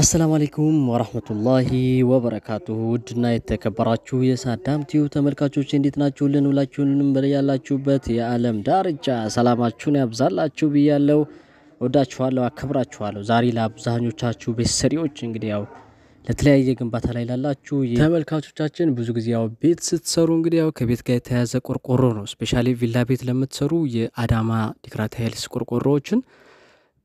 አሰላሙ አለይኩም ወራህመቱላሂ ወበረካቱሁ ውድና የተከበራችሁ የሳዳም ቲዩ ተመልካቾች እንዴት ናችሁልን? ሁላችሁንም በያላችሁበት የዓለም ዳርቻ ሰላማችሁን ያብዛላችሁ ብያለው። ወዳችኋለሁ፣ አከብራችኋለሁ። ዛሬ ለአብዛኞቻችሁ ቤት ሰሪዎች እንግዲህ ያው ለተለያየ ግንባታ ላይ ላላችሁ ተመልካቾቻችን ብዙ ጊዜ ያው ቤት ስትሰሩ እንግዲህ ያው ከቤት ጋር የተያያዘ ቆርቆሮ ነው። ስፔሻሊ ቪላ ቤት ለምትሰሩ የአዳማ ዲክራት ሀይልስ ቆርቆሮዎችን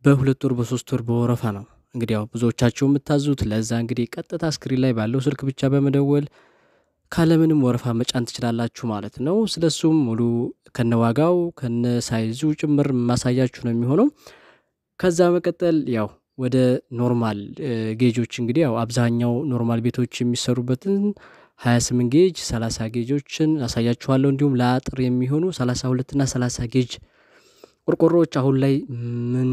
በሁለት ወር በሶስት ወር በወረፋ ነው እንግዲህ ያው ብዙዎቻችሁ የምታዙት ለዛ እንግዲህ ቀጥታ ስክሪን ላይ ባለው ስልክ ብቻ በመደወል ካለምንም ወረፋ መጫን ትችላላችሁ ማለት ነው። ስለ ስለሱም ሙሉ ከነ ዋጋው ከነ ሳይዙ ጭምር ማሳያችሁ ነው የሚሆነው። ከዛ መቀጠል ያው ወደ ኖርማል ጌጆች እንግዲህ ያው አብዛኛው ኖርማል ቤቶች የሚሰሩበትን 28 ጌጅ 30 ጌጆችን አሳያችኋለሁ። እንዲሁም ለአጥር የሚሆኑ 32 እና 30 ጌጅ ቆርቆሮዎች አሁን ላይ ምን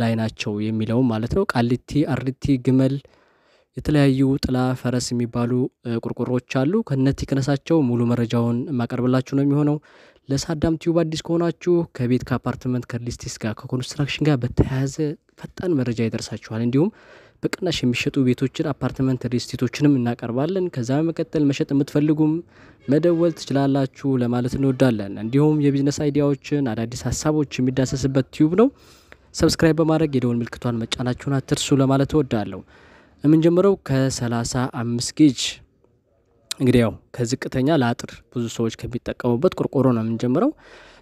ላይ ናቸው የሚለው ማለት ነው። ቃሊቲ አርዲቲ ግመል የተለያዩ ጥላ ፈረስ የሚባሉ ቁርቁሮች አሉ ከነት ቲክነሳቸው ሙሉ መረጃውን የማቀርብላችሁ ነው የሚሆነው። ለሳዳም ቲዩብ አዲስ ከሆናችሁ ከቤት ከአፓርትመንት ከሊስቲስ ጋር ከኮንስትራክሽን ጋር በተያያዘ ፈጣን መረጃ ይደርሳችኋል። እንዲሁም በቅናሽ የሚሸጡ ቤቶችን አፓርትመንት ሪስቴቶችንም እናቀርባለን። ከዛ በመቀጠል መሸጥ የምትፈልጉም መደወል ትችላላችሁ ለማለት እንወዳለን። እንዲሁም የቢዝነስ አይዲያዎችን አዳዲስ ሀሳቦች የሚዳሰስበት ቲዩብ ነው። ሰብስክራይብ በማድረግ የደወል ምልክቷን መጫናችሁን አትርሱ ለማለት እወዳለሁ። የምንጀምረው ከ35 ጌጅ እንግዲህ ያው ከዝቅተኛ ለአጥር ብዙ ሰዎች ከሚጠቀሙበት ቆርቆሮ ነው የምንጀምረው።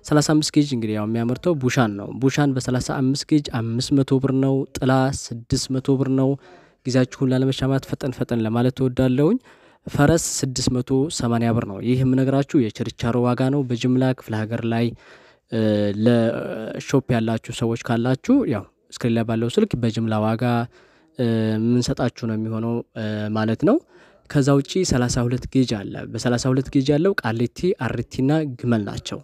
35 ጌጅ እንግዲህ ያው የሚያመርተው ቡሻን ነው። ቡሻን በ35 ጌጅ 500 ብር ነው። ጥላ 600 ብር ነው። ጊዜያችሁን ላለመሻማት ፈጠን ፈጠን ለማለት እወዳለሁኝ። ፈረስ 680 ብር ነው። ይህ የምነግራችሁ የችርቻሮ ዋጋ ነው። በጅምላ ክፍለ ሀገር ላይ ለሾፕ ያላችሁ ሰዎች ካላችሁ ያው እስክሪን ላይ ባለው ስልክ በጅምላ ዋጋ የምንሰጣችሁ ነው የሚሆነው ማለት ነው። ከዛ ውጪ 32 ጌጅ አለ። በ32 ጌጅ ያለው ቃሊቲ፣ አሪቲ እና ግመል ናቸው።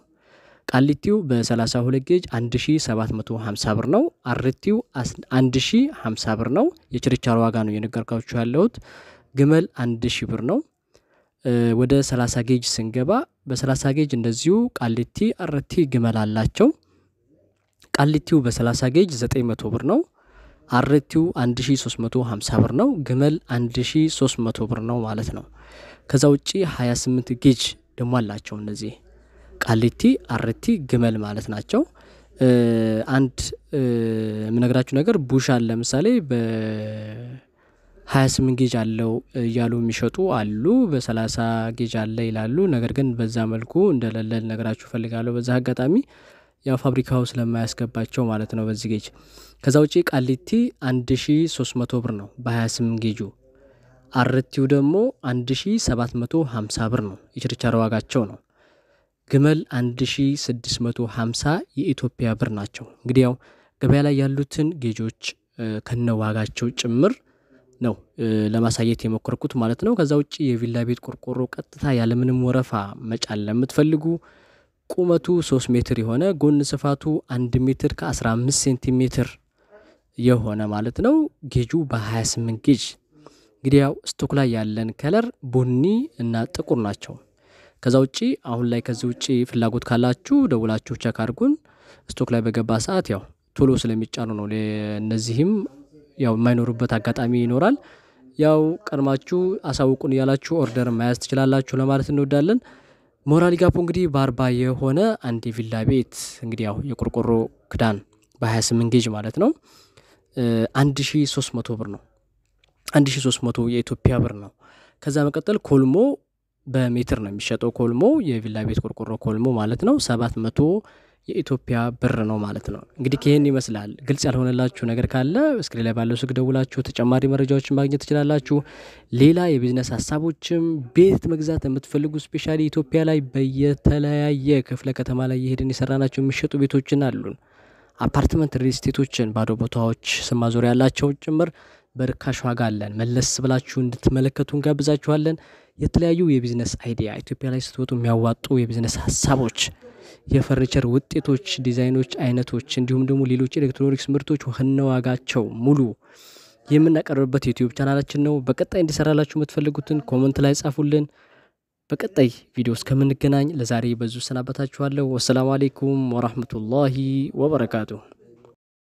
ቃሊቲው በ32 ጌጅ 1750 ብር ነው። አሪቲው 1050 ብር ነው። የችርቻር ዋጋ ነው እየነገርኳችሁ ያለሁት። ግመል 1000 ብር ነው። ወደ 30 ጌጅ ስንገባ በ30 ጌጅ እንደዚሁ ቃሊቲ አረቲ ግመል አላቸው። ቃሊቲው በ30 ጌጅ 900 ብር ነው። አረቲው 1350 ብር ነው። ግመል 1300 ብር ነው ማለት ነው። ከዛ ውጪ 28 ጌጅ ደግሞ አላቸው እነዚህ ቃሊቲ አረቲ ግመል ማለት ናቸው። አንድ የምነግራችሁ ነገር ቡሻን ለምሳሌ 28 ጌጅ አለው እያሉ የሚሸጡ አሉ። በ30 ጌጅ አለ ይላሉ። ነገር ግን በዛ መልኩ እንደሌለ ልነግራችሁ ፈልጋለሁ። በዛ አጋጣሚ ያው ፋብሪካው ስለማያስገባቸው ማለት ነው በዚህ ጌጅ። ከዛ ውጪ ቃሊቲ 1300 ብር ነው በ28 ጌጁ። አርቲው ደግሞ 1750 ብር ነው የችርቻሮ ዋጋቸው ነው። ግመል 1650 የኢትዮጵያ ብር ናቸው። እንግዲህ ያው ገበያ ላይ ያሉትን ጌጆች ከነ ዋጋቸው ጭምር ነው ለማሳየት የሞከርኩት ማለት ነው። ከዛ ውጭ የቪላ ቤት ቆርቆሮ ቀጥታ ያለምንም ወረፋ መጫን ለምትፈልጉ ቁመቱ ሶስት ሜትር የሆነ ጎን ስፋቱ አንድ ሜትር ከአስራ አምስት ሴንቲሜትር የሆነ ማለት ነው። ጌጁ በሃያ ስምንት ጌጅ እንግዲህ ያው ስቶክ ላይ ያለን ከለር ቡኒ እና ጥቁር ናቸው። ከዛ ውጪ አሁን ላይ ከዚህ ውጪ ፍላጎት ካላችሁ ደውላችሁ ቸክ አድርጉን። ስቶክ ላይ በገባ ሰዓት ያው ቶሎ ስለሚጫኑ ነው። እነዚህም ያው የማይኖሩበት አጋጣሚ ይኖራል። ያው ቀድማችሁ አሳውቁን እያላችሁ ኦርደር መያዝ ትችላላችሁ ለማለት እንወዳለን። ሞራሊ ጋፖ እንግዲህ በአርባ የሆነ አንድ የቪላ ቤት እንግዲህ ያው የቆርቆሮ ክዳን በ28 ጌጅ ማለት ነው 1300 ብር ነው 1300 የኢትዮጵያ ብር ነው። ከዛ መቀጠል ኮልሞ በሜትር ነው የሚሸጠው። ኮልሞ የቪላ ቤት ቆርቆሮ ኮልሞ ማለት ነው 700 የኢትዮጵያ ብር ነው ማለት ነው። እንግዲህ ይህን ይመስላል። ግልጽ ያልሆነላችሁ ነገር ካለ እስክሪን ላይ ባለው ስልክ ደውላችሁ ተጨማሪ መረጃዎችን ማግኘት ትችላላችሁ። ሌላ የቢዝነስ ሀሳቦችም ቤት መግዛት የምትፈልጉ ስፔሻሊ ኢትዮጵያ ላይ በየተለያየ ክፍለ ከተማ ላይ የሄድን የሰራናቸው የሚሸጡ ቤቶችን አሉን። አፓርትመንት ሪልስቴቶችን ባዶ ቦታዎች ስማዞር ያላቸው ጭምር በርካሽ ዋጋ አለን። መለስ ብላችሁ እንድትመለከቱ እንጋብዛችኋለን። የተለያዩ የቢዝነስ አይዲያ ኢትዮጵያ ላይ ስትወጡ የሚያዋጡ የቢዝነስ ሀሳቦች የፈርኒቸር ውጤቶች ዲዛይኖች አይነቶች እንዲሁም ደግሞ ሌሎች ኤሌክትሮኒክስ ምርቶች ዋጋቸው ሙሉ የምናቀርብበት ዩቲዩብ ቻናላችን ነው። በቀጣይ እንዲሰራላችሁ የምትፈልጉትን ኮመንት ላይ ጻፉልን። በቀጣይ ቪዲዮ እስከምንገናኝ ለዛሬ በዙ ሰናበታችኋለሁ። ወሰላሙ አሌይኩም ወራህመቱላሂ ወበረካቱ።